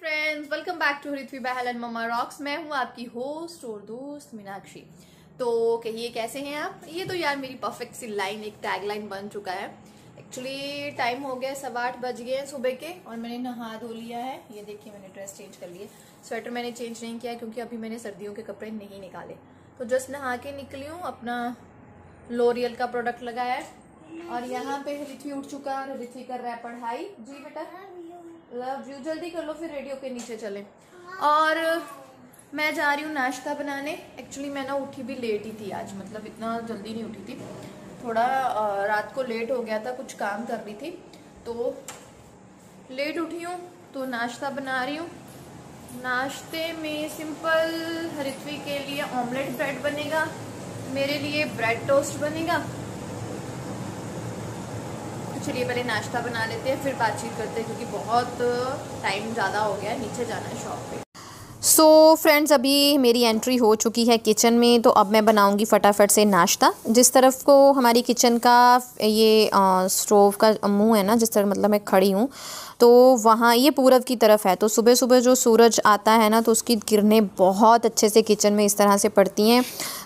friends welcome back to Rithvi Bahl and mama rocks मैं हूँ आपकी होस्ट और दोस्त मीनाक्षी तो कहिए कैसे हैं आप ये तो यार मेरी परफेक्ट सी लाइन एक टैग लाइन बन चुका है एक्चुअली टाइम हो गया सवा आठ बज गए हैं सुबह के और मैंने नहा धो लिया है ये देखिए मैंने ड्रेस चेंज कर लिए स्वेटर मैंने चेंज नहीं किया क्योंकि अभी मैंने सर्दियों के कपड़े नहीं निकाले तो जस्ट नहा के निकली हूँ अपना लोरियल का प्रोडक्ट लगाया है और यहाँ पे रिथ्वी उठ चुका है और कर रहा है पढ़ाई जी बेटा लव यू जल्दी कर लो फिर रेडियो के नीचे चले और मैं जा रही हूँ नाश्ता बनाने एक्चुअली मैं ना उठी भी लेट ही थी आज मतलब इतना जल्दी नहीं उठी थी थोड़ा रात को लेट हो गया था कुछ काम कर रही थी तो लेट उठी हूँ तो नाश्ता बना रही हूँ नाश्ते में सिंपल हरित्वी के लिए ऑमलेट ब्रेड बनेगा मेरे लिए ब्रेड टोस्ट बनेगा तो चलिए पहले नाश्ता बना लेते हैं फिर बातचीत करते हैं क्योंकि बहुत टाइम ज़्यादा हो गया है नीचे जाना है शॉप पे सो so, फ्रेंड्स अभी मेरी एंट्री हो चुकी है किचन में तो अब मैं बनाऊंगी फटाफट से नाश्ता जिस तरफ को हमारी किचन का ये स्टोव का मुंह है ना जिस तरफ मतलब मैं खड़ी हूँ तो वहाँ ये पूरब की तरफ है तो सुबह सुबह जो सूरज आता है ना तो उसकी किरणें बहुत अच्छे से किचन में इस तरह से पड़ती हैं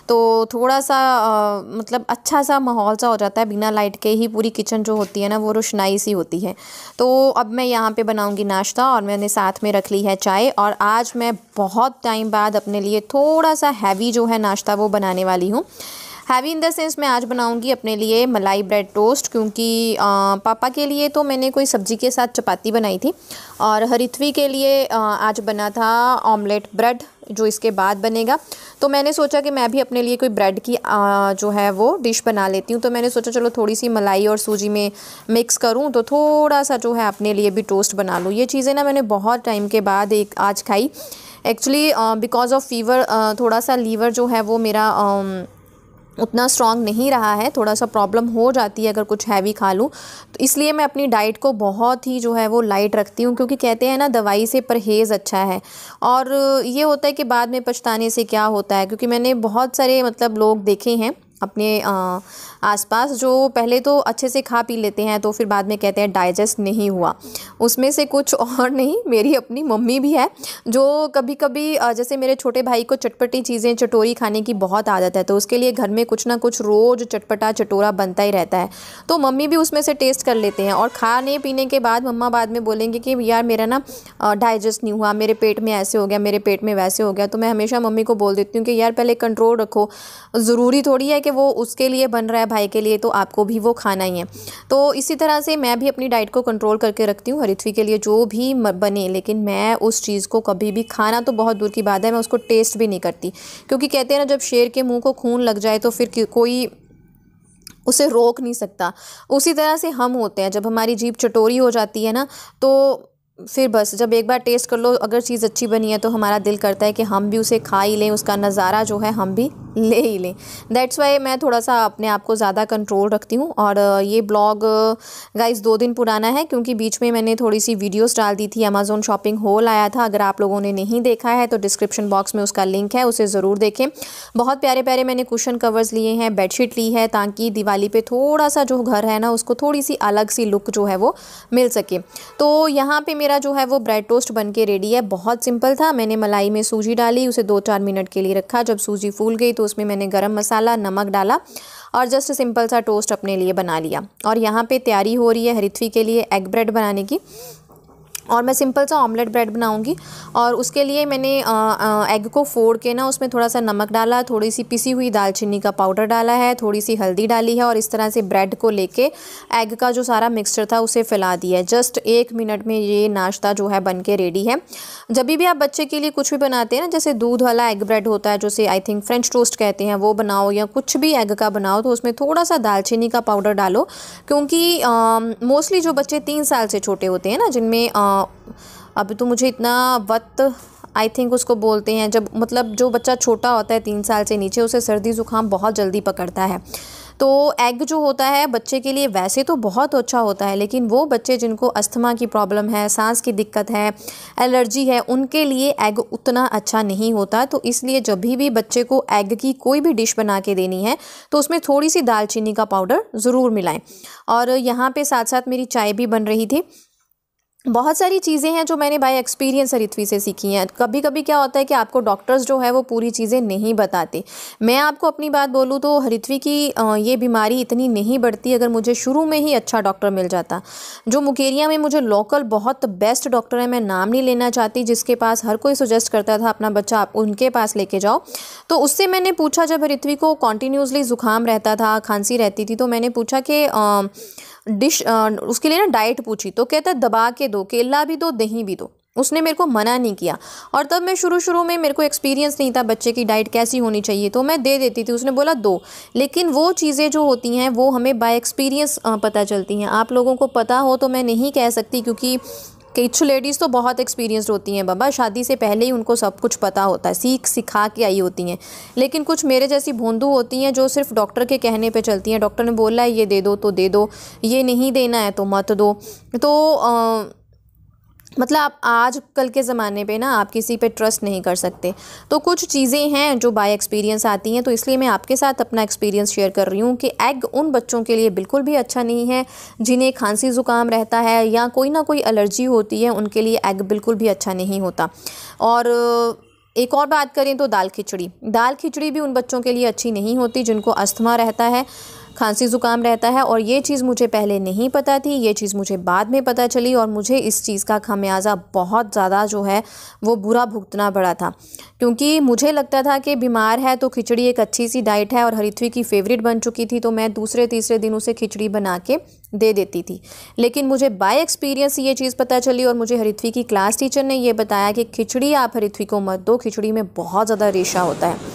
तो थोड़ा सा आ, मतलब अच्छा सा माहौल सा हो जाता है बिना लाइट के ही पूरी किचन जो होती है ना वो रोशनाई सी होती है तो अब मैं यहाँ पे बनाऊँगी नाश्ता और मैंने साथ में रख ली है चाय और आज मैं बहुत टाइम बाद अपने लिए थोड़ा सा हैवी जो है नाश्ता वो बनाने वाली हूँ हैवी इन द सेंस मैं आज बनाऊँगी अपने लिए मलाई ब्रेड टोस्ट क्योंकि आ, पापा के लिए तो मैंने कोई सब्ज़ी के साथ चपाती बनाई थी और हरिथ्वी के लिए आ, आज बना था ऑमलेट ब्रेड जो इसके बाद बनेगा तो मैंने सोचा कि मैं भी अपने लिए कोई ब्रेड की आ, जो है वो डिश बना लेती हूँ तो मैंने सोचा चलो थोड़ी सी मलाई और सूजी में मिक्स करूँ तो थोड़ा सा जो है अपने लिए भी टोस्ट बना लूँ ये चीज़ें ना मैंने बहुत टाइम के बाद एक आज खाई एक्चुअली बिकॉज ऑफ फीवर थोड़ा सा लीवर जो है वो मेरा uh, उतना स्ट्रॉन्ग नहीं रहा है थोड़ा सा प्रॉब्लम हो जाती है अगर कुछ हैवी खा लूँ तो इसलिए मैं अपनी डाइट को बहुत ही जो है वो लाइट रखती हूँ क्योंकि कहते हैं ना दवाई से परहेज़ अच्छा है और ये होता है कि बाद में पछताने से क्या होता है क्योंकि मैंने बहुत सारे मतलब लोग देखे हैं अपने आ, आसपास जो पहले तो अच्छे से खा पी लेते हैं तो फिर बाद में कहते हैं डाइजेस्ट नहीं हुआ उसमें से कुछ और नहीं मेरी अपनी मम्मी भी है जो कभी कभी जैसे मेरे छोटे भाई को चटपटी चीज़ें चटोरी खाने की बहुत आदत है तो उसके लिए घर में कुछ ना कुछ रोज़ चटपटा चटोरा बनता ही रहता है तो मम्मी भी उसमें से टेस्ट कर लेते हैं और खाने पीने के बाद मम्मा बाद में बोलेंगे कि यार मेरा ना डाइजेस्ट नहीं हुआ मेरे पेट में ऐसे हो गया मेरे पेट में वैसे हो गया तो मैं हमेशा मम्मी को बोल देती हूँ कि यार पहले कंट्रोल रखो ज़रूरी थोड़ी है कि वो उसके लिए बन रहा है भाई के लिए तो आपको भी वो खाना ही है तो इसी तरह से मैं भी अपनी डाइट को कंट्रोल करके रखती हूँ हरिथवी के लिए जो भी बने लेकिन मैं उस चीज़ को कभी भी खाना तो बहुत दूर की बात है मैं उसको टेस्ट भी नहीं करती क्योंकि कहते हैं ना जब शेर के मुँह को खून लग जाए तो फिर कोई उसे रोक नहीं सकता उसी तरह से हम होते हैं जब हमारी जीप चटोरी हो जाती है ना तो फिर बस जब एक बार टेस्ट कर लो अगर चीज़ अच्छी बनी है तो हमारा दिल करता है कि हम भी उसे खा ही लें उसका नज़ारा जो है हम भी ले ही लें दैट्स वाई मैं थोड़ा सा अपने आप को ज़्यादा कंट्रोल रखती हूँ और ये ब्लॉग गाइस दो दिन पुराना है क्योंकि बीच में मैंने थोड़ी सी वीडियोस डाल दी थी अमेज़ोन शॉपिंग हॉल आया था अगर आप लोगों ने नहीं देखा है तो डिस्क्रिप्शन बॉक्स में उसका लिंक है उसे ज़रूर देखें बहुत प्यारे प्यारे मैंने कुशन कवर्स लिए हैं बेडशीट ली है ताकि दिवाली पर थोड़ा सा जो घर है ना उसको थोड़ी सी अलग सी लुक जो है वो मिल सके तो यहाँ पर मेरा जो है वो ब्रेड टोस्ट बन के रेडी है बहुत सिंपल था मैंने मलाई में सूजी डाली उसे दो चार मिनट के लिए रखा जब सूजी फूल गई तो उसमें मैंने गरम मसाला नमक डाला और जस्ट सिंपल सा टोस्ट अपने लिए बना लिया और यहाँ पे तैयारी हो रही है हरित्वी के लिए एग ब्रेड बनाने की और मैं सिंपल सा ऑमलेट ब्रेड बनाऊंगी और उसके लिए मैंने एग को फोड़ के ना उसमें थोड़ा सा नमक डाला थोड़ी सी पिसी हुई दालचीनी का पाउडर डाला है थोड़ी सी हल्दी डाली है और इस तरह से ब्रेड को लेके एग का जो सारा मिक्सचर था उसे फैला दिया है जस्ट एक मिनट में ये नाश्ता जो है बन के रेडी है जब भी आप बच्चे के लिए कुछ भी बनाते हैं ना जैसे दूध वाला एग ब्रेड होता है जैसे आई थिंक फ्रेंच टोस्ट कहते हैं वो बनाओ या कुछ भी एग का बनाओ तो उसमें थोड़ा सा दालचीनी का पाउडर डालो क्योंकि मोस्टली जो बच्चे तीन साल से छोटे होते हैं ना जिनमें अभी तो मुझे इतना वक्त आई थिंक उसको बोलते हैं जब मतलब जो बच्चा छोटा होता है तीन साल से नीचे उसे सर्दी ज़ुकाम बहुत जल्दी पकड़ता है तो एग जो होता है बच्चे के लिए वैसे तो बहुत अच्छा होता है लेकिन वो बच्चे जिनको अस्थमा की प्रॉब्लम है सांस की दिक्कत है एलर्जी है उनके लिए एग उतना अच्छा नहीं होता तो इसलिए जब भी भी बच्चे को एग की कोई भी डिश बना के देनी है तो उसमें थोड़ी सी दालचीनी का पाउडर ज़रूर मिलाएं और यहाँ पे साथ साथ मेरी चाय भी बन रही थी बहुत सारी चीज़ें हैं जो मैंने बाय एक्सपीरियंस रितवी से सीखी हैं कभी कभी क्या होता है कि आपको डॉक्टर्स जो है वो पूरी चीज़ें नहीं बताते मैं आपको अपनी बात बोलूँ तो रितवी की ये बीमारी इतनी नहीं बढ़ती अगर मुझे शुरू में ही अच्छा डॉक्टर मिल जाता जो मुकेरिया में मुझे लोकल बहुत बेस्ट डॉक्टर है मैं नाम नहीं लेना चाहती जिसके पास हर कोई सजेस्ट करता था अपना बच्चा आप उनके पास लेके जाओ तो उससे मैंने पूछा जब रितवी को कॉन्टीन्यूसली ज़ुकाम रहता था खांसी रहती थी तो मैंने पूछा कि डिश उसके लिए ना डाइट पूछी तो कहता है दबा के दो केला भी दो दही भी दो उसने मेरे को मना नहीं किया और तब मैं शुरू शुरू में मेरे को एक्सपीरियंस नहीं था बच्चे की डाइट कैसी होनी चाहिए तो मैं दे देती थी उसने बोला दो लेकिन वो चीज़ें जो होती हैं वो हमें बाय एक्सपीरियंस पता चलती हैं आप लोगों को पता हो तो मैं नहीं कह सकती क्योंकि किच्छु लेडीज़ तो बहुत एक्सपीरियंसड होती हैं बाबा शादी से पहले ही उनको सब कुछ पता होता है सीख सिखा के आई होती हैं लेकिन कुछ मेरे जैसी भोंदू होती हैं जो सिर्फ डॉक्टर के कहने पे चलती हैं डॉक्टर ने बोला है ये दे दो तो दे दो ये नहीं देना है तो मत दो तो आ, मतलब आप आज कल के ज़माने पे ना आप किसी पे ट्रस्ट नहीं कर सकते तो कुछ चीज़ें हैं जो बाय एक्सपीरियंस आती हैं तो इसलिए मैं आपके साथ अपना एक्सपीरियंस शेयर कर रही हूँ कि एग उन बच्चों के लिए बिल्कुल भी अच्छा नहीं है जिन्हें खांसी ज़ुकाम रहता है या कोई ना कोई एलर्जी होती है उनके लिए एग बिल्कुल भी अच्छा नहीं होता और एक और बात करें तो दाल खिचड़ी दाल खिचड़ी भी उन बच्चों के लिए अच्छी नहीं होती जिनको अस्थमा रहता है खांसी ज़ुकाम रहता है और ये चीज़ मुझे पहले नहीं पता थी ये चीज़ मुझे बाद में पता चली और मुझे इस चीज़ का खमियाजा बहुत ज़्यादा जो है वो बुरा भुगतना पड़ा था क्योंकि मुझे लगता था कि बीमार है तो खिचड़ी एक अच्छी सी डाइट है और हरिथ्वी की फेवरेट बन चुकी थी तो मैं दूसरे तीसरे दिन उसे खिचड़ी बना के दे देती थी लेकिन मुझे बाय एक्सपीरियंस ये चीज़ पता चली और मुझे हरिथ्वी की क्लास टीचर ने यह बताया कि खिचड़ी आप हरिथ्वी को मत दो खिचड़ी में बहुत ज़्यादा रेशा होता है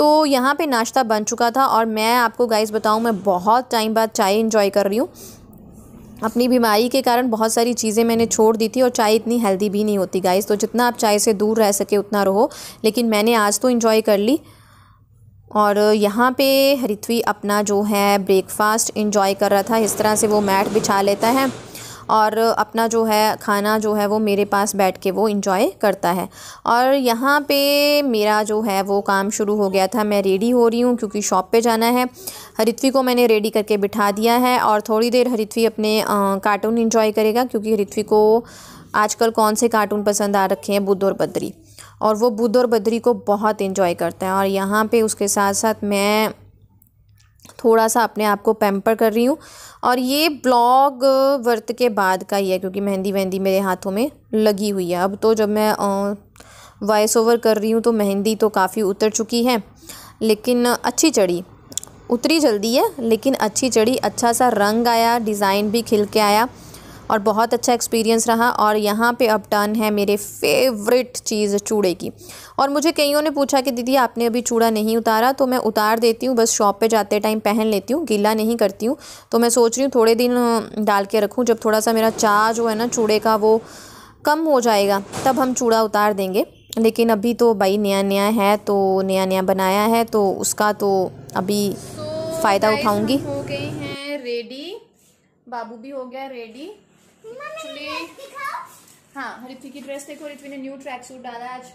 तो यहाँ पे नाश्ता बन चुका था और मैं आपको गाइस बताऊँ मैं बहुत टाइम बाद चाय इन्जॉय कर रही हूँ अपनी बीमारी के कारण बहुत सारी चीज़ें मैंने छोड़ दी थी और चाय इतनी हेल्दी भी नहीं होती गाइस तो जितना आप चाय से दूर रह सके उतना रहो लेकिन मैंने आज तो इन्जॉय कर ली और यहाँ पे रिथ्वी अपना जो है ब्रेकफास्ट इन्जॉय कर रहा था इस तरह से वो मैट बिछा लेता है और अपना जो है खाना जो है वो मेरे पास बैठ के वो इंजॉय करता है और यहाँ पे मेरा जो है वो काम शुरू हो गया था मैं रेडी हो रही हूँ क्योंकि शॉप पे जाना है हरित्वी को मैंने रेडी करके बिठा दिया है और थोड़ी देर हरित्वी अपने कार्टून इन्जॉय करेगा क्योंकि हरित्वी को आजकल कौन से कार्टून पसंद आ रखे हैं बुद्ध और बद्री और वो बुद्ध और बद्री को बहुत इन्जॉय करता है और यहाँ पे उसके साथ साथ मैं थोड़ा सा अपने आप को पैम्पर कर रही हूँ और ये ब्लॉग व्रत के बाद का ही है क्योंकि मेहंदी वहंदी मेरे हाथों में लगी हुई है अब तो जब मैं वॉइस ओवर कर रही हूँ तो मेहंदी तो काफ़ी उतर चुकी है लेकिन अच्छी चढ़ी उतरी जल्दी है लेकिन अच्छी चढ़ी अच्छा सा रंग आया डिज़ाइन भी खिल के आया और बहुत अच्छा एक्सपीरियंस रहा और यहाँ पे अब टर्न है मेरे फेवरेट चीज़ चूड़े की और मुझे कईयों ने पूछा कि दीदी आपने अभी चूड़ा नहीं उतारा तो मैं उतार देती हूँ बस शॉप पर जाते टाइम पहन लेती हूँ गीला नहीं करती हूँ तो मैं सोच रही हूँ थोड़े दिन डाल के रखूँ जब थोड़ा सा मेरा चार्ज जो है ना चूड़े का वो कम हो जाएगा तब हम चूड़ा उतार देंगे लेकिन अभी तो भाई नया नया है तो नया नया बनाया है तो उसका तो अभी so, फ़ायदा उठाऊंगी हो गई हैं रेडी बाबू भी हो गया रेडी एक्चुअली हाँ रित्वी की ड्रेस देखो रित्वी ने न्यू ट्रैक सूट डाला आज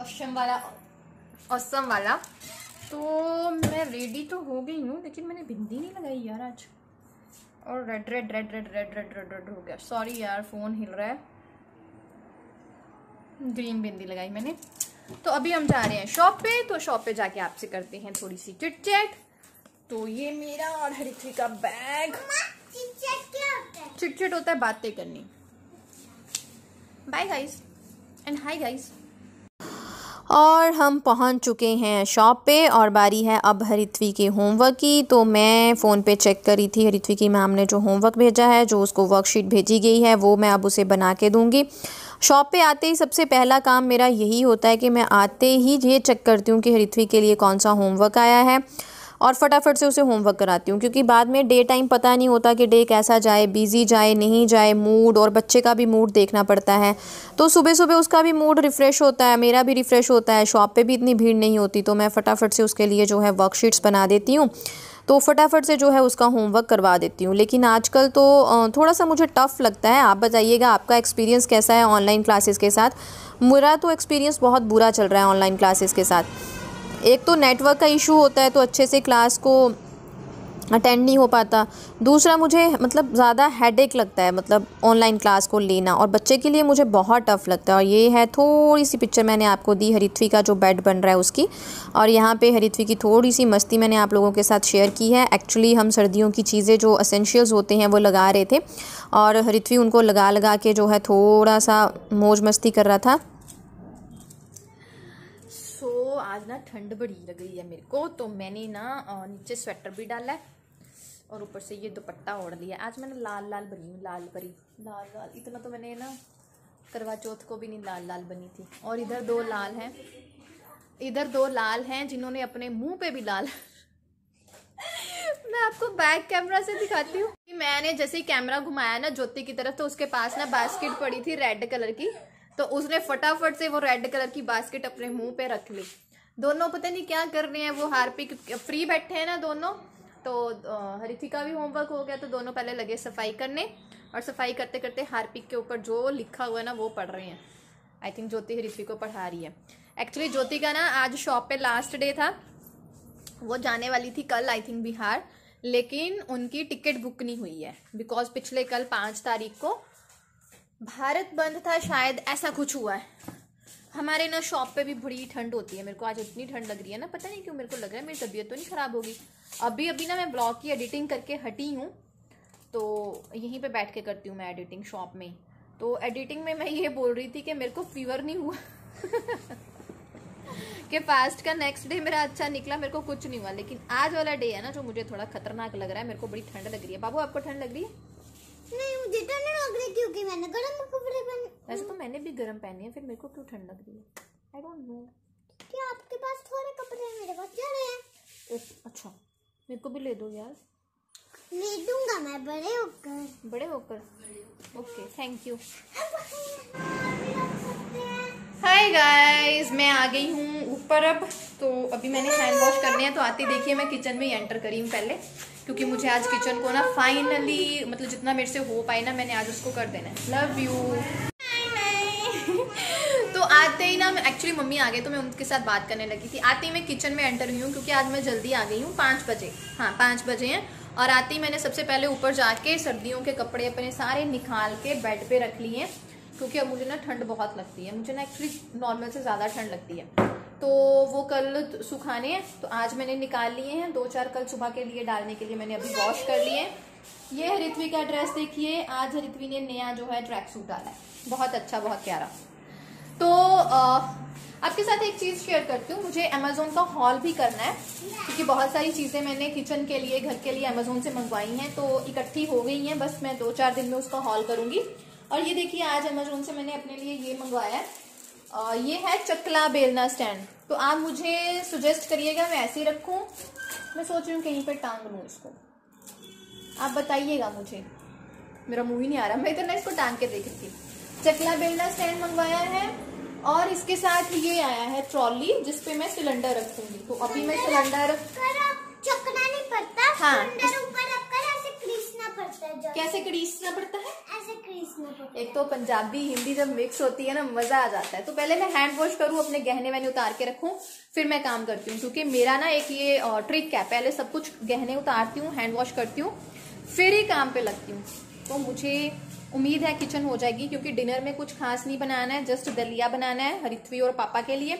अशम वाला असम वाला तो मैं रेडी तो हो गई हूँ लेकिन मैंने बिंदी नहीं लगाई यार आज और red red red red red red red red हो गया सॉरी यार फ़ोन हिल रहा है ग्रीन बिंदी लगाई मैंने तो अभी हम जा रहे हैं शॉप पे तो शॉप पे जाके आपसे करते हैं थोड़ी सी चिट चैट तो ये मेरा और हरित्री का बैग चिट चिटचिट होता है बातें करनी bye guys and hi guys और हम पहुंच चुके हैं शॉप पे और बारी है अब हरित्वी के होमवर्क की तो मैं फ़ोन पे चेक करी थी हरित्वी की मैम ने जो होमवर्क भेजा है जो उसको वर्कशीट भेजी गई है वो मैं अब उसे बना के दूँगी शॉप पे आते ही सबसे पहला काम मेरा यही होता है कि मैं आते ही ये चेक करती हूँ कि हरित्वी के लिए कौन सा होमवर्क आया है और फटाफट से उसे होमवर्क कराती हूँ क्योंकि बाद में डे टाइम पता नहीं होता कि डे कैसा जाए बिज़ी जाए नहीं जाए मूड और बच्चे का भी मूड देखना पड़ता है तो सुबह सुबह उसका भी मूड रिफ़्रेश होता है मेरा भी रिफ़्रेश होता है शॉप पर भी इतनी भीड़ नहीं होती तो मैं फटाफट से उसके लिए जो है वर्कशीट्स बना देती हूँ तो फटाफट से जो है उसका होमवर्क करवा देती हूँ लेकिन आजकल तो थोड़ा सा मुझे टफ़ लगता है आप बताइएगा आपका एक्सपीरियंस कैसा है ऑनलाइन क्लासेस के साथ मेरा तो एक्सपीरियंस बहुत बुरा चल रहा है ऑनलाइन क्लासेस के साथ एक तो नेटवर्क का इशू होता है तो अच्छे से क्लास को अटेंड नहीं हो पाता दूसरा मुझे मतलब ज़्यादा हेडेक लगता है मतलब ऑनलाइन क्लास को लेना और बच्चे के लिए मुझे बहुत टफ लगता है और ये है थोड़ी सी पिक्चर मैंने आपको दी हरित्वी का जो बेड बन रहा है उसकी और यहाँ पे हरित्वी की थोड़ी सी मस्ती मैंने आप लोगों के साथ शेयर की है एक्चुअली हम सर्दियों की चीज़ें जो असेंशियल्स होते हैं वो लगा रहे थे और हरित्वी उनको लगा लगा के जो है थोड़ा सा मौज मस्ती कर रहा था आज ना ठंड बड़ी लग रही है मेरे को तो मैंने ना नीचे स्वेटर भी डाला है और ऊपर से ये दुपट्टा ओढ़ लिया आज मैंने लाल लाल बनी हूँ लाल परी लाल लाल इतना तो मैंने ना करवा चौथ को भी नहीं लाल लाल बनी थी और इधर दो लाल हैं इधर दो लाल हैं जिन्होंने अपने मुंह पे भी लाल मैं आपको बैक कैमरा से दिखाती हूँ मैंने जैसे ही कैमरा घुमाया ना ज्योति की तरफ तो उसके पास ना बास्केट पड़ी थी रेड कलर की तो उसने फटाफट से वो रेड कलर की बास्केट अपने मुंह पे रख ली दोनों पता नहीं क्या कर रहे हैं वो हार्पिक फ्री बैठे हैं ना दोनों तो हरिथी का भी होमवर्क हो गया तो दोनों पहले लगे सफाई करने और सफाई करते करते हार्पिक के ऊपर जो लिखा हुआ है ना वो पढ़ रहे हैं आई थिंक ज्योति हरिथी को पढ़ा रही है एक्चुअली ज्योति का ना आज शॉप पे लास्ट डे था वो जाने वाली थी कल आई थिंक बिहार लेकिन उनकी टिकट बुक नहीं हुई है बिकॉज पिछले कल पाँच तारीख को भारत बंद था शायद ऐसा कुछ हुआ है हमारे ना शॉप पे भी बड़ी ठंड होती है मेरे को आज इतनी ठंड लग रही है ना पता नहीं क्यों मेरे को लग रहा है मेरी तबीयत तो नहीं खराब होगी अभी अभी ना मैं ब्लॉग की एडिटिंग करके हटी हूँ तो यहीं पे बैठ के करती हूँ मैं एडिटिंग शॉप में तो एडिटिंग में मैं ये बोल रही थी कि मेरे को फीवर नहीं हुआ कि फास्ट का नेक्स्ट डे मेरा अच्छा निकला मेरे को कुछ नहीं हुआ लेकिन आज वाला डे है ना जो मुझे थोड़ा खतरनाक लग रहा है मेरे को बड़ी ठंड लग रही है बाबू आपको ठंड लग रही है नहीं मुझे ठंड लग रही क्योंकि मैंने गर्म कपड़े पहने वैसे तो मैंने भी गर्म पहने हैं फिर मेरे को क्यों ठंड लग रही है आई डोंट नो क्या आपके पास थोड़े कपड़े हैं मेरे पास ज़्यादा हैं अच्छा मेरे को भी ले दो यार ले दूंगा मैं बड़े होकर बड़े होकर okay thank you hi guys मैं आ गई हूँ ऊपर अब तो अभी मैंने हैंड वॉश करने हैं तो आती देखिए मैं किचन में ही एंटर करी हूँ पहले क्योंकि मुझे आज किचन को ना फाइनली मतलब जितना मेरे से हो पाए ना मैंने आज उसको कर देना है लव यू तो आते ही ना एक्चुअली मम्मी आ गई तो मैं उनके साथ बात करने लगी थी आते ही मैं किचन में एंटर हुई हूँ क्योंकि आज मैं जल्दी आ गई हूँ पाँच बजे हाँ पाँच बजे हैं और आते ही मैंने सबसे पहले ऊपर जाके सर्दियों के कपड़े अपने सारे निकाल के बेड पे रख लिए क्योंकि अब मुझे ना ठंड बहुत लगती है मुझे ना एक्चुअली नॉर्मल से ज़्यादा ठंड लगती है तो वो कल सुखाने हैं तो आज मैंने निकाल लिए हैं दो चार कल सुबह के लिए डालने के लिए मैंने अभी वॉश कर लिए ये हरित्वी का ड्रेस देखिए आज हरित्वी ने नया जो है ट्रैक सूट डाला है बहुत अच्छा बहुत प्यारा तो आपके साथ एक चीज़ शेयर करती हूँ मुझे अमेजोन का हॉल भी करना है क्योंकि बहुत सारी चीज़ें मैंने किचन के लिए घर के लिए अमेजोन से मंगवाई हैं तो इकट्ठी हो गई हैं बस मैं दो चार दिन में उसका हॉल करूँगी और ये देखिए आज अमेजोन से मैंने अपने लिए ये मंगवाया है ये है चकला बेलना स्टैंड तो आप मुझे सुजेस्ट करिएगा मैं ऐसे ही रखूँ मैं सोच रही हूँ कहीं पर टांग लूँ इसको आप बताइएगा मुझे मेरा मुँह ही नहीं आ रहा मैं इतना तो इसको टांग के देख रही थी चकला बेलना स्टैंड मंगवाया है और इसके साथ ये आया है ट्रॉली जिसपे मैं सिलेंडर रखूंगी तो अभी मैं सिलेंडर नहीं पड़ता हाँ पड़ता है कैसे करीसना पड़ता है ऐसे करीसना पड़ता है एक तो पंजाबी हिंदी जब मिक्स होती है ना मजा आ जाता है तो पहले मैं हैंड वॉश करूँ अपने गहने वहने उतार के रखूँ फिर मैं काम करती हूँ क्योंकि मेरा ना एक ये ट्रिक है पहले सब कुछ गहने उतारती हूँ हैंड वॉश करती हूँ फिर ही काम पे लगती हूँ तो मुझे उम्मीद है किचन हो जाएगी क्योंकि डिनर में कुछ खास नहीं बनाना है जस्ट दलिया बनाना है हरिथवी और पापा के लिए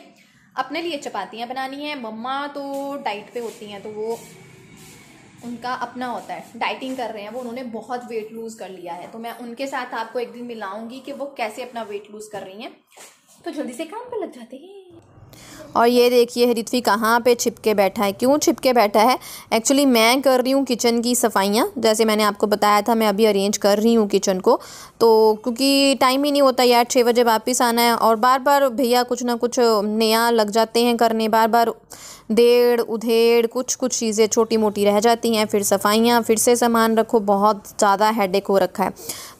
अपने लिए चपातियाँ बनानी है मम्मा तो डाइट पे होती हैं तो वो उनका अपना होता है डाइटिंग कर रहे हैं वो उन्होंने बहुत वेट लूज़ कर लिया है तो मैं उनके साथ आपको एक दिन मिलाऊंगी कि वो कैसे अपना वेट लूज़ कर रही हैं तो जल्दी से काम पर लग जाते हैं और ये देखिए हरित्वी कहाँ पे छिपके बैठा है क्यों छिपके बैठा है एक्चुअली मैं कर रही हूँ किचन की सफाइयाँ जैसे मैंने आपको बताया था मैं अभी अरेंज कर रही हूँ किचन को तो क्योंकि टाइम ही नहीं होता यार छः बजे वापस आना है और बार बार भैया कुछ ना कुछ नया लग जाते हैं करने बार बार देड़ उधेड़ कुछ कुछ चीज़ें छोटी मोटी रह जाती हैं फिर सफाइयाँ फिर से सामान रखो बहुत ज़्यादा हेडेक हो रखा है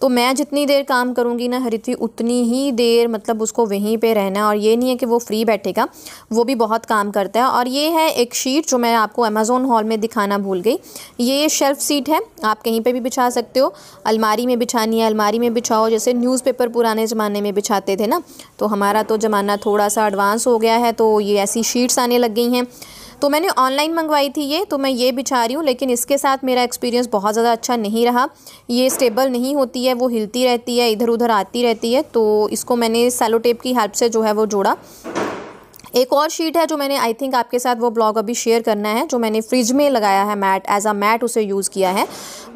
तो मैं जितनी देर काम करूँगी ना हरित्वी उतनी ही देर मतलब उसको वहीं पे रहना है और ये नहीं है कि वो फ्री बैठेगा वो भी बहुत काम करता है और ये है एक शीट जो मैं आपको अमेज़ोन हॉल में दिखाना भूल गई ये शेल्फ़ सीट है आप कहीं पर भी बिछा सकते हो अलमारी में बिछानी है अलमारी में बिछाओ जैसे न्यूज़पेपर पुराने ज़माने में बिछाते थे ना तो हमारा तो ज़माना थोड़ा सा एडवांस हो गया है तो ये ऐसी शीट्स आने लग गई हैं तो मैंने ऑनलाइन मंगवाई थी ये तो मैं ये बिछा रही हूँ लेकिन इसके साथ मेरा एक्सपीरियंस बहुत ज़्यादा अच्छा नहीं रहा ये स्टेबल नहीं होती है वो हिलती रहती है इधर उधर आती रहती है तो इसको मैंने सेलो टेप की हेल्प से जो है वो जोड़ा एक और शीट है जो मैंने आई थिंक आपके साथ वो ब्लॉग अभी शेयर करना है जो मैंने फ्रिज में लगाया है मैट एज अ मैट उसे यूज़ किया है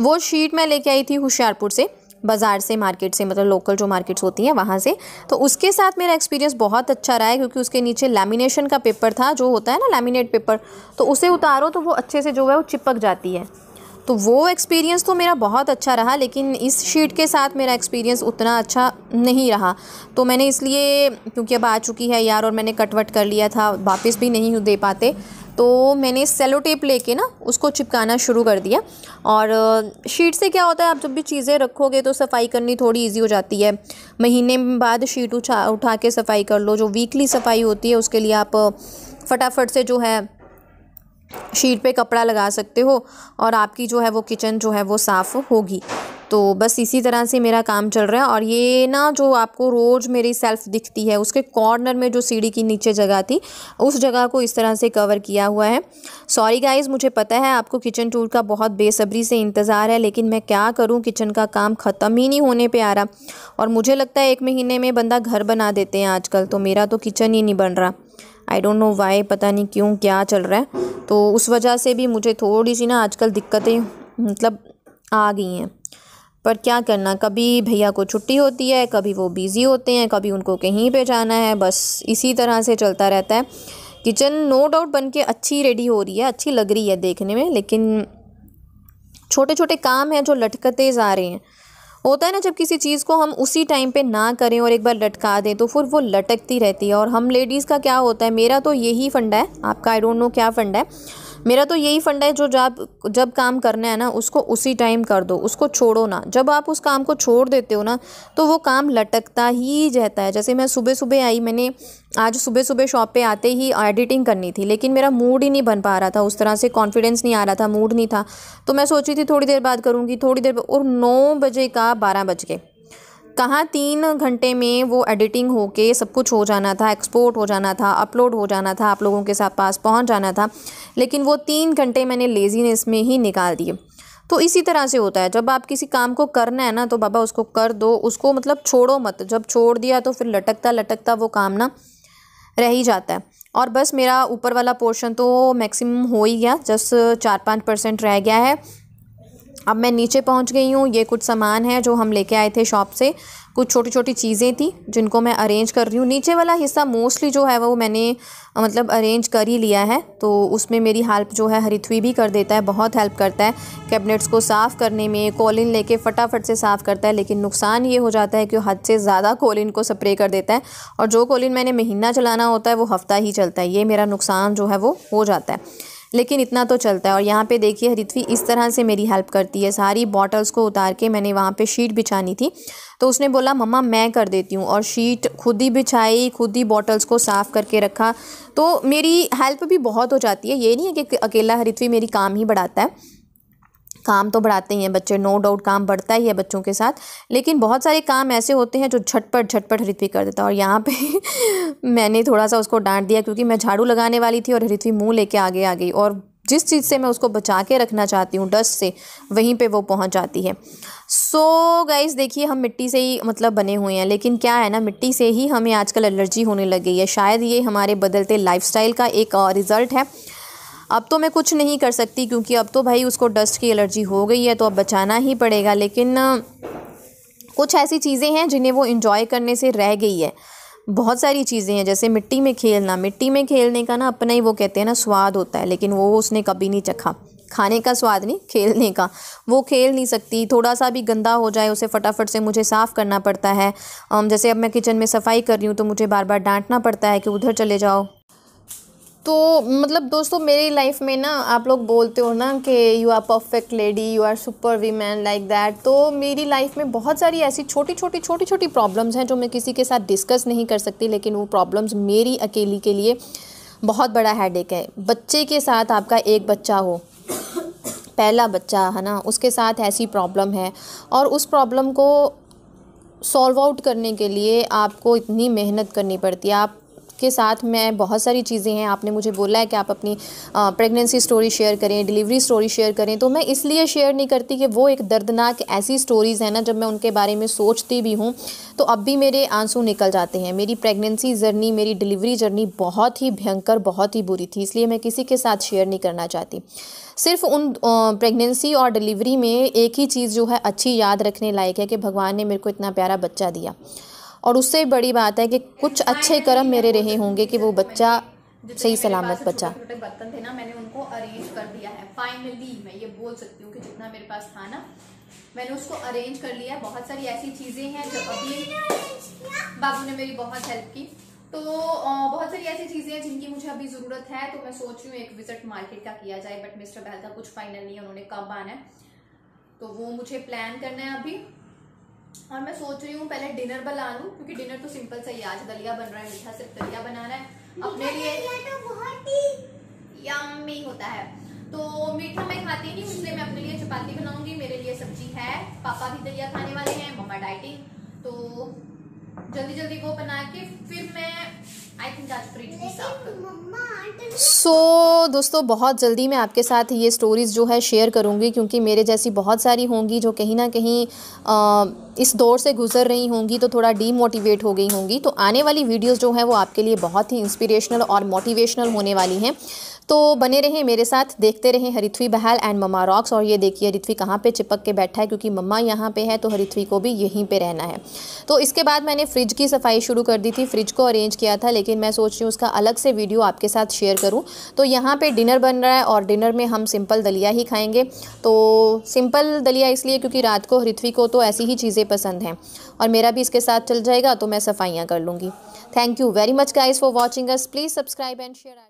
वो शीट मैं लेके आई थी होशियारपुर से बाज़ार से मार्केट से मतलब लोकल जो मार्केट्स होती हैं वहाँ से तो उसके साथ मेरा एक्सपीरियंस बहुत अच्छा रहा है क्योंकि उसके नीचे लैमिनेशन का पेपर था जो होता है ना लैमिनेट पेपर तो उसे उतारो तो वो अच्छे से जो है वो चिपक जाती है तो वो एक्सपीरियंस तो मेरा बहुत अच्छा रहा लेकिन इस शीट के साथ मेरा एक्सपीरियंस उतना अच्छा नहीं रहा तो मैंने इसलिए क्योंकि अब आ चुकी है यार और मैंने कटवट कर लिया था वापस भी नहीं दे पाते तो मैंने सेलो टेप लेके ना उसको चिपकाना शुरू कर दिया और शीट से क्या होता है आप जब भी चीज़ें रखोगे तो सफाई करनी थोड़ी इजी हो जाती है महीने बाद शीट उठा उठा के सफाई कर लो जो वीकली सफाई होती है उसके लिए आप फटाफट से जो है शीट पे कपड़ा लगा सकते हो और आपकी जो है वो किचन जो है वो साफ़ होगी तो बस इसी तरह से मेरा काम चल रहा है और ये ना जो आपको रोज़ मेरी सेल्फ दिखती है उसके कॉर्नर में जो सीढ़ी की नीचे जगह थी उस जगह को इस तरह से कवर किया हुआ है सॉरी गाइज़ मुझे पता है आपको किचन टूर का बहुत बेसब्री से इंतज़ार है लेकिन मैं क्या करूँ किचन का काम ख़त्म ही नहीं होने पर आ रहा और मुझे लगता है एक महीने में बंदा घर बना देते हैं आजकल तो मेरा तो किचन ही नहीं बन रहा आई डोंट नो वाई पता नहीं क्यों क्या चल रहा है तो उस वजह से भी मुझे थोड़ी सी ना आजकल दिक्कतें मतलब आ गई हैं पर क्या करना कभी भैया को छुट्टी होती है कभी वो बिज़ी होते हैं कभी उनको कहीं पे जाना है बस इसी तरह से चलता रहता है किचन नो डाउट बन के अच्छी रेडी हो रही है अच्छी लग रही है देखने में लेकिन छोटे छोटे काम हैं जो लटकते जा रहे हैं होता है ना जब किसी चीज़ को हम उसी टाइम पे ना करें और एक बार लटका दें तो फिर वो लटकती रहती है और हम लेडीज़ का क्या होता है मेरा तो यही फंडा है आपका आई डोंट नो क्या फंडा है मेरा तो यही फंडा है जो जब जब काम करना है ना उसको उसी टाइम कर दो उसको छोड़ो ना जब आप उस काम को छोड़ देते हो ना तो वो काम लटकता ही रहता है जैसे मैं सुबह सुबह आई मैंने आज सुबह सुबह शॉप पे आते ही एडिटिंग करनी थी लेकिन मेरा मूड ही नहीं बन पा रहा था उस तरह से कॉन्फिडेंस नहीं आ रहा था मूड नहीं था तो मैं सोची थी थोड़ी देर बाद करूँगी थोड़ी देर और नौ बजे का बारह बज गए कहाँ तीन घंटे में वो एडिटिंग होके सब कुछ हो जाना था एक्सपोर्ट हो जाना था अपलोड हो जाना था आप लोगों के साथ पास पहुँच जाना था लेकिन वो तीन घंटे मैंने लेज़ीनेस में ही निकाल दिए तो इसी तरह से होता है जब आप किसी काम को करना है ना तो बाबा उसको कर दो उसको मतलब छोड़ो मत जब छोड़ दिया तो फिर लटकता लटकता वो काम ना रह ही जाता है और बस मेरा ऊपर वाला पोर्शन तो मैक्सिमम हो ही गया जस्ट चार पाँच परसेंट रह गया है अब मैं नीचे पहुंच गई हूँ ये कुछ सामान है जो हम लेके आए थे शॉप से कुछ छोटी छोटी चीज़ें थी जिनको मैं अरेंज कर रही हूँ नीचे वाला हिस्सा मोस्टली जो है वो मैंने मतलब अरेंज कर ही लिया है तो उसमें मेरी हेल्प जो है हरिथ्वी भी कर देता है बहुत हेल्प करता है कैबिनेट्स को साफ़ करने में कॉलिन लेके फटाफट से साफ़ करता है लेकिन नुकसान ये हो जाता है कि हद से ज़्यादा कॉलिन को स्प्रे कर देता है और जो कॉलिन मैंने महीना चलाना होता है वो हफ़्ता ही चलता है ये मेरा नुकसान जो है वो हो जाता है लेकिन इतना तो चलता है और यहाँ पे देखिए हरितवी इस तरह से मेरी हेल्प करती है सारी बॉटल्स को उतार के मैंने वहाँ पे शीट बिछानी थी तो उसने बोला मम्मा मैं कर देती हूँ और शीट खुद ही बिछाई खुद ही बॉटल्स को साफ़ करके रखा तो मेरी हेल्प भी बहुत हो जाती है ये नहीं है कि अकेला हरितवी मेरी काम ही बढ़ाता है काम तो बढ़ाते ही हैं बच्चे नो डाउट काम बढ़ता ही है बच्चों के साथ लेकिन बहुत सारे काम ऐसे होते हैं जो झटपट झटपट हृथ्वी कर देता है और यहाँ पे मैंने थोड़ा सा उसको डांट दिया क्योंकि मैं झाड़ू लगाने वाली थी और हृथ्वी मुँह लेके आगे आ गई और जिस चीज़ से मैं उसको बचा के रखना चाहती हूँ डस्ट से वहीं पे वो पहुँच जाती है सो so, गाइज देखिए हम मिट्टी से ही मतलब बने हुए हैं लेकिन क्या है ना मिट्टी से ही हमें आजकल एलर्जी होने लग गई है शायद ये हमारे बदलते लाइफस्टाइल का एक रिज़ल्ट है अब तो मैं कुछ नहीं कर सकती क्योंकि अब तो भाई उसको डस्ट की एलर्जी हो गई है तो अब बचाना ही पड़ेगा लेकिन कुछ ऐसी चीज़ें हैं जिन्हें वो इन्जॉय करने से रह गई है बहुत सारी चीज़ें हैं जैसे मिट्टी में खेलना मिट्टी में खेलने का ना अपना ही वो कहते हैं ना स्वाद होता है लेकिन वो उसने कभी नहीं चखा खाने का स्वाद नहीं खेलने का वो खेल नहीं सकती थोड़ा सा भी गंदा हो जाए उसे फटाफट से मुझे साफ़ करना पड़ता है जैसे अब मैं किचन में सफाई कर रही हूँ तो मुझे बार बार डांटना पड़ता है कि उधर चले जाओ तो मतलब दोस्तों मेरी लाइफ में ना आप लोग बोलते हो ना कि you are perfect lady you are super women like that तो मेरी लाइफ में बहुत सारी ऐसी छोटी छोटी छोटी छोटी प्रॉब्लम्स हैं जो मैं किसी के साथ डिस्कस नहीं कर सकती लेकिन वो प्रॉब्लम्स मेरी अकेली के लिए बहुत बड़ा हैडेक है बच्चे के साथ आपका एक बच्चा हो पहला बच्चा है ना उसके साथ ऐसी प्रॉब्लम है और उस प्रॉब्लम को सॉल्व आउट करने के लिए आपको इतनी मेहनत करनी पड़ती है आप के साथ मैं बहुत सारी चीज़ें हैं आपने मुझे बोला है कि आप अपनी प्रेगनेंसी स्टोरी शेयर करें डिलीवरी स्टोरी शेयर करें तो मैं इसलिए शेयर नहीं करती कि वो एक दर्दनाक ऐसी स्टोरीज़ हैं ना जब मैं उनके बारे में सोचती भी हूँ तो अब भी मेरे आंसू निकल जाते हैं मेरी प्रेगनेंसी जर्नी मेरी डिलीवरी जर्नी बहुत ही भयंकर बहुत ही बुरी थी इसलिए मैं किसी के साथ शेयर नहीं करना चाहती सिर्फ उन प्रेगनेंसी और डिलीवरी में एक ही चीज़ जो है अच्छी याद रखने लायक है कि भगवान ने मेरे को इतना प्यारा बच्चा दिया और उससे बड़ी बात है कि कुछ अच्छे कर्म मेरे रहे होंगे कि वो बच्चा सही सलामत बच्चा छोटे बर्तन थे ना मैंने उनको अरेंज कर दिया है फाइनली मैं ये बोल सकती हूँ कि जितना मेरे पास था ना मैंने उसको अरेंज कर लिया बहुत सारी ऐसी चीज़ें हैं जो अभी बाबू ने मेरी बहुत हेल्प की तो बहुत सारी ऐसी चीज़ें हैं जिनकी मुझे अभी ज़रूरत है तो मैं सोच रही हूँ एक विजिट मार्केट का किया जाए बट मिस्टर बहल का कुछ फाइनल नहीं है उन्होंने कब आना है तो वो मुझे प्लान करना है अभी और मैं सोच रही हूँ पहले डिनर बना लूँ क्योंकि डिनर तो सिंपल सही है आज दलिया बन रहा है मीठा सिर्फ दलिया बनाना है अपने लिए तो बहुत ही यम्मी होता है तो मीठा मैं खाती नहीं इसलिए मैं अपने लिए चपाती बनाऊंगी मेरे लिए सब्जी है पापा भी दलिया खाने वाले हैं मम्मा डाइटिंग तो जल्दी जल्दी वो बना के फिर मैं सो so, दोस्तों बहुत जल्दी मैं आपके साथ ये स्टोरीज़ जो है शेयर करूँगी क्योंकि मेरे जैसी बहुत सारी होंगी जो कहीं ना कहीं आ, इस दौर से गुजर रही होंगी तो थोड़ा डीमोटिवेट हो गई होंगी तो आने वाली वीडियोस जो हैं वो आपके लिए बहुत ही इंस्पिरेशनल और मोटिवेशनल होने वाली हैं तो बने रहें मेरे साथ देखते रहें हरिथ्वी बहाल एंड ममा रॉक्स और ये देखिए हरिथ्वी कहाँ पे चिपक के बैठा है क्योंकि मम्मा यहाँ पे है तो हरिथ्वी को भी यहीं पे रहना है तो इसके बाद मैंने फ्रिज की सफाई शुरू कर दी थी फ्रिज को अरेंज किया था लेकिन मैं सोच रही हूँ उसका अलग से वीडियो आपके साथ शेयर करूँ तो यहाँ पर डिनर बन रहा है और डिनर में हम सिंपल दलिया ही खाएँगे तो सिंपल दलिया इसलिए क्योंकि रात को हरिथ्वी को तो ऐसी ही चीज़ें पसंद हैं और मेरा भी इसके साथ चल जाएगा तो मैं सफाइयाँ कर लूँगी thank you very much guys for watching us please subscribe and share